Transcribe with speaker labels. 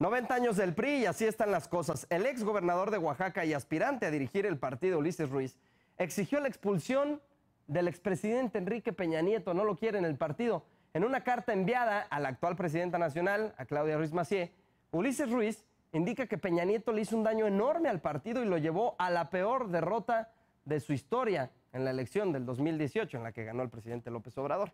Speaker 1: 90 años del PRI y así están las cosas. El ex gobernador de Oaxaca y aspirante a dirigir el partido Ulises Ruiz exigió la expulsión del expresidente Enrique Peña Nieto, no lo quiere en el partido. En una carta enviada a la actual presidenta nacional, a Claudia Ruiz Macié, Ulises Ruiz indica que Peña Nieto le hizo un daño enorme al partido y lo llevó a la peor derrota de su historia en la elección del 2018 en la que ganó el presidente López Obrador.